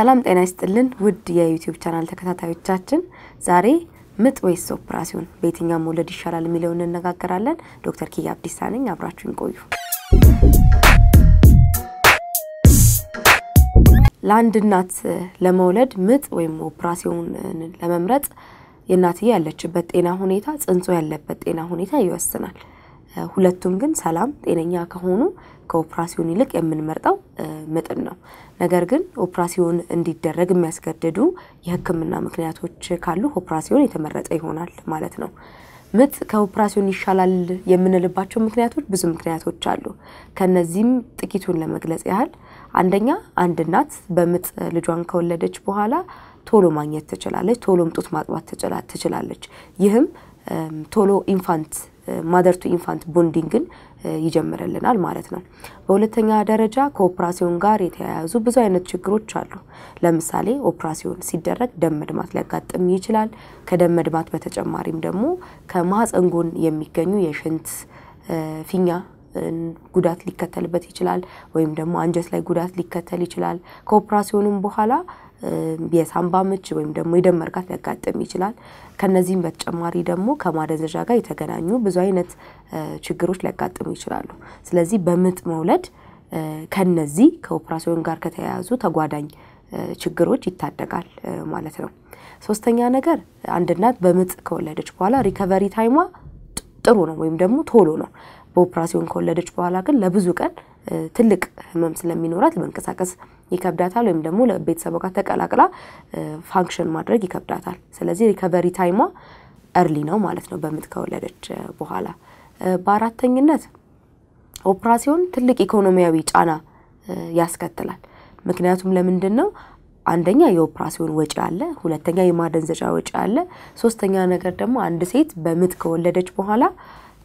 ሰላም ጤና ይስጥልን ውድ የዩቲዩብ ቻናል ተከታታዮቻችን፣ ዛሬ ምጥ ወይስ ኦፕራሲዮን በየትኛው መውለድ ይሻላል የሚለውን እንነጋገራለን። ዶክተር ኪያ አብዲሳ ነኝ። አብራችሁን ቆዩ። ለአንድ እናት ለመውለድ ምጥ ወይም ኦፕራሲዮን ለመምረጥ የእናትዬ ያለችበት ጤና ሁኔታ፣ ጽንሶ ያለበት ጤና ሁኔታ ይወስናል። ሁለቱም ግን ሰላም ጤነኛ ከሆኑ ከኦፕራሲዮን ይልቅ የምንመርጠው ምጥን ነው። ነገር ግን ኦፕራሲዮን እንዲደረግ የሚያስገድዱ የህክምና ምክንያቶች ካሉ ኦፕራሲዮን የተመረጠ ይሆናል ማለት ነው። ምጥ ከኦፕራሲዮን ይሻላል የምንልባቸው ምክንያቶች ብዙ ምክንያቶች አሉ። ከነዚህም ጥቂቱን ለመግለጽ ያህል አንደኛ፣ አንድ እናት በምጥ ልጇን ከወለደች በኋላ ቶሎ ማግኘት ትችላለች፣ ቶሎ ጡት ማጥባት ትችላለች። ይህም ቶሎ ኢንፋንት ማደር ቱ ኢንፋንት ቦንዲንግን ይጀምርልናል ማለት ነው። በሁለተኛ ደረጃ ከኦፕራሲዮን ጋር የተያያዙ ብዙ አይነት ችግሮች አሉ። ለምሳሌ ኦፕራሲዮን ሲደረግ ደም መድማት ሊያጋጥም ይችላል። ከደም መድማት በተጨማሪም ደግሞ ከማህፀን ጎን የሚገኙ የሽንት ፊኛ ጉዳት ሊከተልበት ይችላል። ወይም ደግሞ አንጀት ላይ ጉዳት ሊከተል ይችላል። ከኦፕራሲዮንም በኋላ የሳምባ ምች ወይም ደግሞ የደም መርጋት ሊያጋጥም ይችላል። ከነዚህም በተጨማሪ ደግሞ ከማደንዘዣ ጋር የተገናኙ ብዙ አይነት ችግሮች ሊያጋጥሙ ይችላሉ። ስለዚህ በምጥ መውለድ ከነዚህ ከኦፕራሲዮን ጋር ከተያያዙ ተጓዳኝ ችግሮች ይታደጋል ማለት ነው። ሶስተኛ ነገር አንድ እናት በምጥ ከወለደች በኋላ ሪከቨሪ ታይሟ ጥሩ ነው ወይም ደግሞ ቶሎ ነው። በኦፕራሲዮን ከወለደች በኋላ ግን ለብዙ ቀን ትልቅ ህመም ስለሚኖራት መንቀሳቀስ ይከብዳታል፣ ወይም ደግሞ ለቤተሰቡ ጋር ተቀላቅላ ፋንክሽን ማድረግ ይከብዳታል። ስለዚህ ሪከቨሪ ታይሟ እርሊ ነው ማለት ነው በምጥ ከወለደች በኋላ። በአራተኝነት ኦፕራሲዮን ትልቅ ኢኮኖሚያዊ ጫና ያስከትላል። ምክንያቱም ለምንድን ነው አንደኛ የኦፕራሲዮን ወጪ አለ፣ ሁለተኛ የማደንዘጫ ወጪ አለ፣ ሶስተኛ ነገር ደግሞ አንድ ሴት በምጥ ከወለደች በኋላ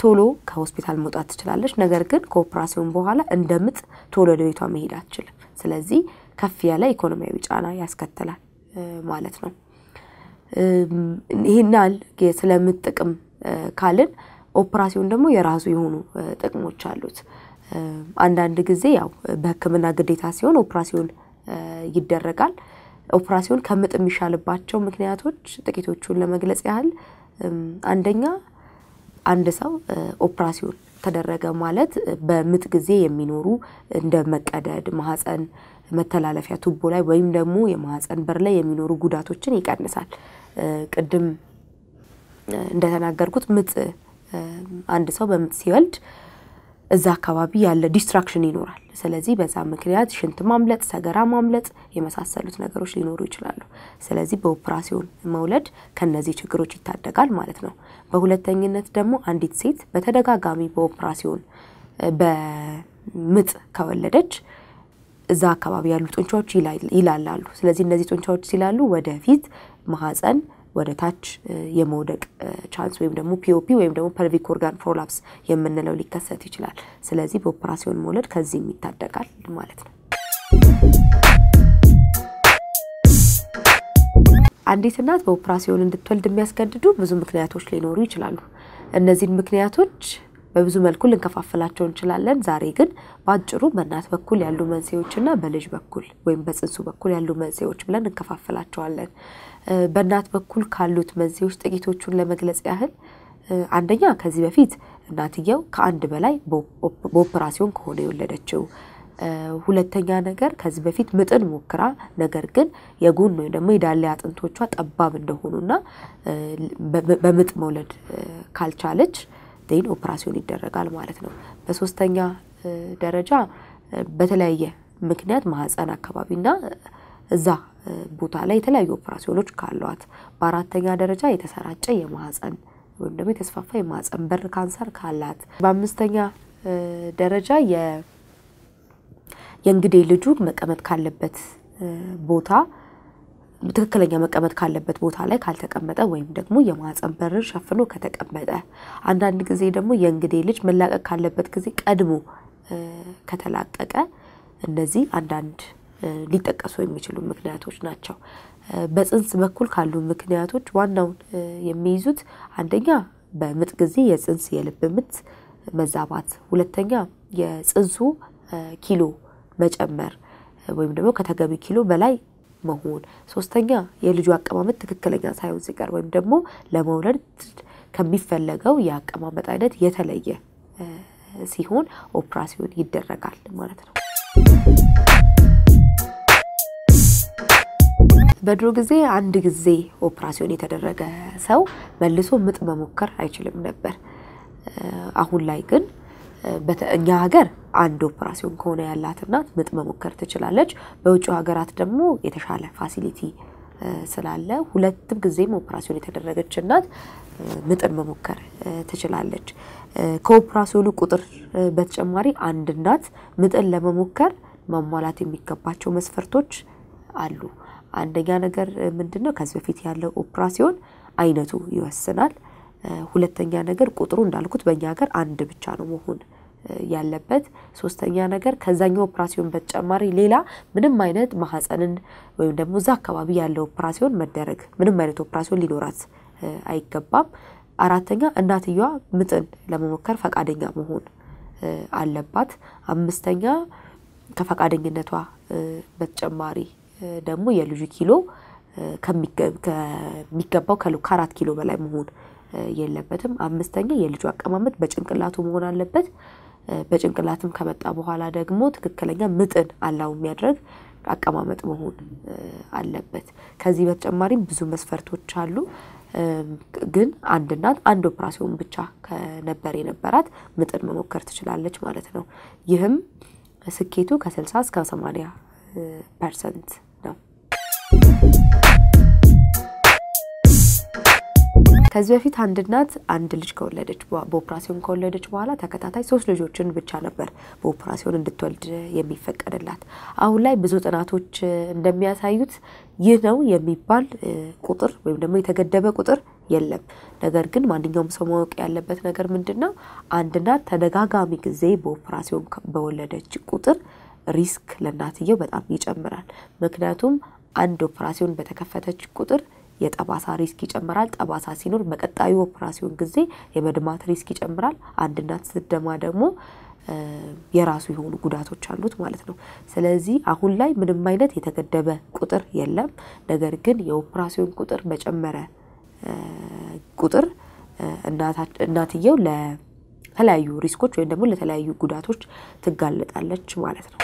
ቶሎ ከሆስፒታል መውጣት ትችላለች። ነገር ግን ከኦፕራሲዮን በኋላ እንደ ምጥ ቶሎ ወደ ቤቷ መሄድ አትችልም። ስለዚህ ከፍ ያለ ኢኮኖሚያዊ ጫና ያስከትላል ማለት ነው። ይህናል ያህል ጥቅም ካልን ኦፕራሲዮን ደግሞ የራሱ የሆኑ ጥቅሞች አሉት። አንዳንድ ጊዜ ያው በሕክምና ግዴታ ሲሆን ኦፕራሲዮን ይደረጋል። ኦፕራሲዮን ከምጥ የሚሻልባቸው ምክንያቶች ጥቂቶቹን ለመግለጽ ያህል አንደኛ አንድ ሰው ኦፕራሲዮን ተደረገ ማለት በምጥ ጊዜ የሚኖሩ እንደ መቀደድ፣ ማህፀን መተላለፊያ ቱቦ ላይ ወይም ደግሞ የማህፀን በር ላይ የሚኖሩ ጉዳቶችን ይቀንሳል። ቅድም እንደተናገርኩት ምጥ አንድ ሰው በምጥ ሲወልድ እዛ አካባቢ ያለ ዲስትራክሽን ይኖራል። ስለዚህ በዛ ምክንያት ሽንት ማምለጥ፣ ሰገራ ማምለጥ የመሳሰሉት ነገሮች ሊኖሩ ይችላሉ። ስለዚህ በኦፕራሲዮን መውለድ ከነዚህ ችግሮች ይታደጋል ማለት ነው። በሁለተኝነት ደግሞ አንዲት ሴት በተደጋጋሚ በኦፕራሲዮን በምጥ ከወለደች እዛ አካባቢ ያሉ ጡንቻዎች ይላላሉ። ስለዚህ እነዚህ ጡንቻዎች ሲላሉ ወደፊት ማህፀን ወደ ታች የመውደቅ ቻንስ ወይም ደግሞ ፒኦፒ ወይም ደግሞ ፐልቪክ ኦርጋን ፕሮላፕስ የምንለው ሊከሰት ይችላል። ስለዚህ በኦፕራሲዮን መውለድ ከዚህም ይታደቃል ማለት ነው። አንዲት እናት በኦፕራሲዮን እንድትወልድ የሚያስገድዱ ብዙ ምክንያቶች ሊኖሩ ይችላሉ። እነዚህን ምክንያቶች በብዙ መልኩ ልንከፋፍላቸው እንችላለን። ዛሬ ግን በአጭሩ በእናት በኩል ያሉ መንስኤዎችና በልጅ በኩል ወይም በጽንሱ በኩል ያሉ መንስኤዎች ብለን እንከፋፍላቸዋለን። በእናት በኩል ካሉት መንስኤዎች ጥቂቶቹን ለመግለጽ ያህል አንደኛ ከዚህ በፊት እናትየው ከአንድ በላይ በኦፕራሲዮን ከሆነ የወለደችው ሁለተኛ ነገር ከዚህ በፊት ምጥን ሞክራ ነገር ግን የጎን ወይም ደግሞ የዳሌ አጥንቶቿ ጠባብ እንደሆኑና በምጥ መውለድ ካልቻለች ዴን ኦፕራሲዮን ይደረጋል ማለት ነው። በሶስተኛ ደረጃ በተለያየ ምክንያት ማህፀን አካባቢና እዛ ቦታ ላይ የተለያዩ ኦፕራሲዮኖች ካሏት፣ በአራተኛ ደረጃ የተሰራጨ የማህፀን ወይም ደግሞ የተስፋፋ የማህፀን በር ካንሰር ካላት፣ በአምስተኛ ደረጃ የእንግዴ ልጁ መቀመጥ ካለበት ቦታ ትክክለኛ መቀመጥ ካለበት ቦታ ላይ ካልተቀመጠ ወይም ደግሞ የማህፀን በርን ሸፍኖ ከተቀመጠ፣ አንዳንድ ጊዜ ደግሞ የእንግዴ ልጅ መላቀቅ ካለበት ጊዜ ቀድሞ ከተላቀቀ፣ እነዚህ አንዳንድ ሊጠቀሱ የሚችሉ ምክንያቶች ናቸው። በፅንስ በኩል ካሉ ምክንያቶች ዋናውን የሚይዙት አንደኛ በምጥ ጊዜ የፅንስ የልብ ምት መዛባት፣ ሁለተኛ የፅንሱ ኪሎ መጨመር ወይም ደግሞ ከተገቢ ኪሎ በላይ መሆን፣ ሶስተኛ የልጁ አቀማመጥ ትክክለኛ ሳይሆን ሲቀር ወይም ደግሞ ለመውለድ ከሚፈለገው የአቀማመጥ አይነት የተለየ ሲሆን ኦፕራሲዮን ይደረጋል ማለት ነው። በድሮ ጊዜ አንድ ጊዜ ኦፕራሲዮን የተደረገ ሰው መልሶ ምጥ መሞከር አይችልም ነበር። አሁን ላይ ግን እኛ ሀገር አንድ ኦፕራሲዮን ከሆነ ያላት እናት ምጥ መሞከር ትችላለች። በውጭ ሀገራት ደግሞ የተሻለ ፋሲሊቲ ስላለ ሁለትም ጊዜም ኦፕራሲዮን የተደረገች እናት ምጥን መሞከር ትችላለች። ከኦፕራሲዮኑ ቁጥር በተጨማሪ አንድ እናት ምጥን ለመሞከር ማሟላት የሚገባቸው መስፈርቶች አሉ። አንደኛ ነገር ምንድን ነው? ከዚህ በፊት ያለው ኦፕራሲዮን አይነቱ ይወስናል። ሁለተኛ ነገር ቁጥሩ እንዳልኩት በእኛ ሀገር አንድ ብቻ ነው መሆን ያለበት። ሶስተኛ ነገር ከዛኛው ኦፕራሲዮን በተጨማሪ ሌላ ምንም አይነት ማህፀንን ወይም ደግሞ እዛ አካባቢ ያለው ኦፕራሲዮን መደረግ ምንም አይነት ኦፕራሲዮን ሊኖራት አይገባም። አራተኛ እናትየዋ ምጥን ለመሞከር ፈቃደኛ መሆን አለባት። አምስተኛ ከፈቃደኝነቷ በተጨማሪ ደግሞ የልጁ ኪሎ ከሚገባው ከአራት ኪሎ በላይ መሆን የለበትም። አምስተኛ የልጁ አቀማመጥ በጭንቅላቱ መሆን አለበት። በጭንቅላትም ከመጣ በኋላ ደግሞ ትክክለኛ ምጥን አላው የሚያደርግ አቀማመጥ መሆን አለበት። ከዚህ በተጨማሪም ብዙ መስፈርቶች አሉ። ግን አንድ እናት አንድ ኦፕራሲዮን ብቻ ከነበር የነበራት ምጥን መሞከር ትችላለች ማለት ነው። ይህም ስኬቱ ከ60 እስከ 80 ፐርሰንት ነው። ከዚህ በፊት አንድ እናት አንድ ልጅ ከወለደች በኦፕራሲዮን ከወለደች በኋላ ተከታታይ ሶስት ልጆችን ብቻ ነበር በኦፕራሲዮን እንድትወልድ የሚፈቀድላት። አሁን ላይ ብዙ ጥናቶች እንደሚያሳዩት ይህ ነው የሚባል ቁጥር ወይም ደግሞ የተገደበ ቁጥር የለም። ነገር ግን ማንኛውም ሰው ማወቅ ያለበት ነገር ምንድን ነው? አንድ እናት ተደጋጋሚ ጊዜ በኦፕራሲዮን በወለደች ቁጥር ሪስክ ለእናትየው በጣም ይጨምራል። ምክንያቱም አንድ ኦፕራሲዮን በተከፈተች ቁጥር የጠባሳ ሪስክ ይጨምራል። ጠባሳ ሲኖር በቀጣዩ ኦፕራሲዮን ጊዜ የመድማት ሪስክ ይጨምራል። አንድ እናት ስትደማ ደግሞ የራሱ የሆኑ ጉዳቶች አሉት ማለት ነው። ስለዚህ አሁን ላይ ምንም አይነት የተገደበ ቁጥር የለም። ነገር ግን የኦፕራሲዮን ቁጥር በጨመረ ቁጥር እናትየው ለተለያዩ ሪስኮች ወይም ደግሞ ለተለያዩ ጉዳቶች ትጋለጣለች ማለት ነው።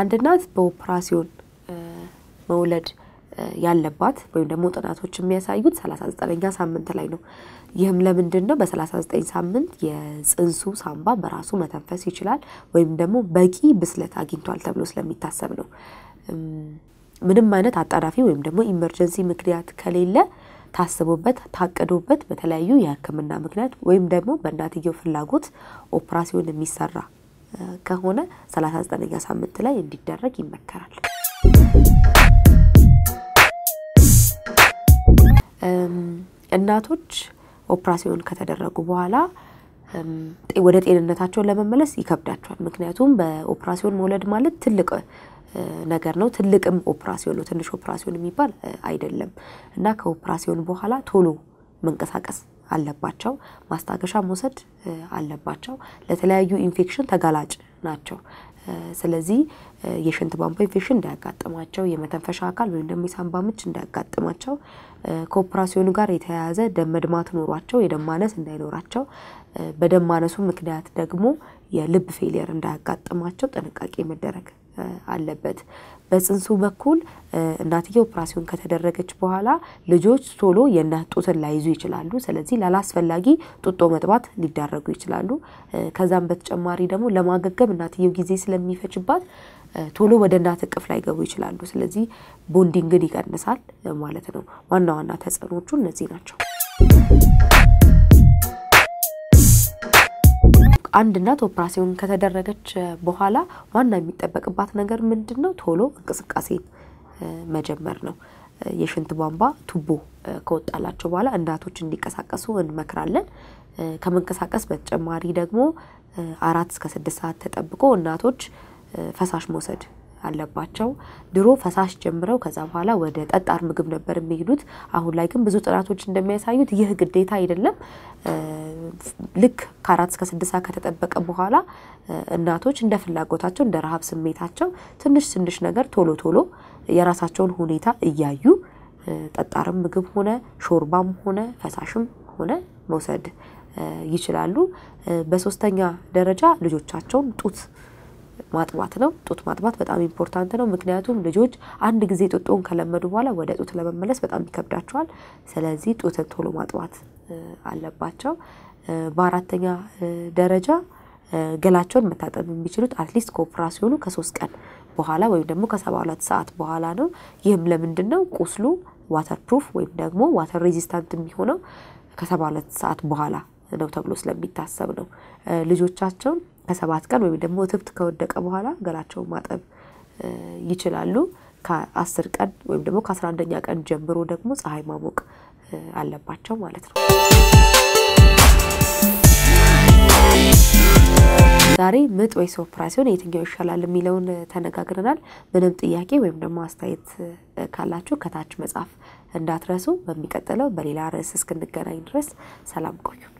አንድ እናት በኦፕራሲዮን መውለድ ያለባት ወይም ደግሞ ጥናቶች የሚያሳዩት 39ኛ ሳምንት ላይ ነው። ይህም ለምንድን ነው? በ39 ሳምንት የጽንሱ ሳምባ በራሱ መተንፈስ ይችላል ወይም ደግሞ በቂ ብስለት አግኝቷል ተብሎ ስለሚታሰብ ነው። ምንም አይነት አጣዳፊ ወይም ደግሞ ኢመርጀንሲ ምክንያት ከሌለ ታስቦበት ታቅዶበት በተለያዩ የሕክምና ምክንያት ወይም ደግሞ በእናትየው ፍላጎት ኦፕራሲዮን የሚሰራ ከሆነ 39ኛ ሳምንት ላይ እንዲደረግ ይመከራል። እናቶች ኦፕራሲዮን ከተደረጉ በኋላ ወደ ጤንነታቸውን ለመመለስ ይከብዳቸዋል። ምክንያቱም በኦፕራሲዮን መውለድ ማለት ትልቅ ነገር ነው። ትልቅም ኦፕራሲዮን ነው፣ ትንሽ ኦፕራሲዮን የሚባል አይደለም እና ከኦፕራሲዮን በኋላ ቶሎ መንቀሳቀስ አለባቸው፣ ማስታገሻ መውሰድ አለባቸው። ለተለያዩ ኢንፌክሽን ተጋላጭ ናቸው። ስለዚህ የሽንት ቧንቧ ኢንፌክሽን እንዳያጋጥማቸው፣ የመተንፈሻ አካል ወይም ደግሞ የሳንባ ምች እንዳያጋጥማቸው፣ ከኦፕራሲዮኑ ጋር የተያያዘ ደም መድማት ኖሯቸው የደም ማነስ እንዳይኖራቸው፣ በደም ማነሱ ምክንያት ደግሞ የልብ ፌሊየር እንዳያጋጥማቸው ጥንቃቄ መደረግ አለበት። በጽንሱ በኩል እናትየ ኦፕራሲዮን ከተደረገች በኋላ ልጆች ቶሎ የእናት ጡትን ላይዙ ይችላሉ። ስለዚህ ላላስፈላጊ ጡጦ መጥባት ሊዳረጉ ይችላሉ። ከዛም በተጨማሪ ደግሞ ለማገገም እናትየው ጊዜ ስለሚፈጅባት ቶሎ ወደ እናት እቅፍ ላይ ገቡ ይችላሉ። ስለዚህ ቦንዲንግን ይቀንሳል ማለት ነው። ዋና ዋና ተጽዕኖቹ እነዚህ ናቸው። አንድ እናት ኦፕራሲዮን ከተደረገች በኋላ ዋና የሚጠበቅባት ነገር ምንድን ነው? ቶሎ እንቅስቃሴን መጀመር ነው። የሽንት ቧንቧ ቱቦ ከወጣላቸው በኋላ እናቶች እንዲንቀሳቀሱ እንመክራለን። ከመንቀሳቀስ በተጨማሪ ደግሞ አራት እስከ ስድስት ሰዓት ተጠብቆ እናቶች ፈሳሽ መውሰድ አለባቸው። ድሮ ፈሳሽ ጀምረው ከዛ በኋላ ወደ ጠጣር ምግብ ነበር የሚሄዱት። አሁን ላይ ግን ብዙ ጥናቶች እንደሚያሳዩት ይህ ግዴታ አይደለም። ልክ ከአራት እስከ ስድስት ከተጠበቀ በኋላ እናቶች እንደ ፍላጎታቸው እንደ ረሀብ ስሜታቸው ትንሽ ትንሽ ነገር ቶሎ ቶሎ የራሳቸውን ሁኔታ እያዩ ጠጣርም ምግብ ሆነ ሾርባም ሆነ ፈሳሽም ሆነ መውሰድ ይችላሉ። በሶስተኛ ደረጃ ልጆቻቸውን ጡት ማጥባት ነው። ጡት ማጥባት በጣም ኢምፖርታንት ነው። ምክንያቱም ልጆች አንድ ጊዜ ጡጦን ከለመዱ በኋላ ወደ ጡት ለመመለስ በጣም ይከብዳቸዋል። ስለዚህ ጡትን ቶሎ ማጥባት አለባቸው። በአራተኛ ደረጃ ገላቸውን መታጠብ የሚችሉት አትሊስት ኮፕራ ሲሆኑ ከሶስት ቀን በኋላ ወይም ደግሞ ከሰባ ሁለት ሰዓት በኋላ ነው። ይህም ለምንድን ነው? ቁስሉ ዋተር ፕሩፍ ወይም ደግሞ ዋተር ሬዚስታንት የሚሆነው ከሰባ ሁለት ሰዓት በኋላ ነው ተብሎ ስለሚታሰብ ነው። ልጆቻቸውን ከሰባት ቀን ወይም ደግሞ እትብት ከወደቀ በኋላ ገላቸውን ማጠብ ይችላሉ። ከአስር ቀን ወይም ደግሞ ከአስራ አንደኛ ቀን ጀምሮ ደግሞ ፀሐይ ማሞቅ አለባቸው ማለት ነው። ዛሬ ምጥ ወይስ ኦፕራሲዮን የትኛው ይሻላል የሚለውን ተነጋግረናል። ምንም ጥያቄ ወይም ደግሞ አስተያየት ካላችሁ ከታች መጻፍ እንዳትረሱ። በሚቀጥለው በሌላ ርዕስ እስክንገናኝ ድረስ ሰላም ቆዩ።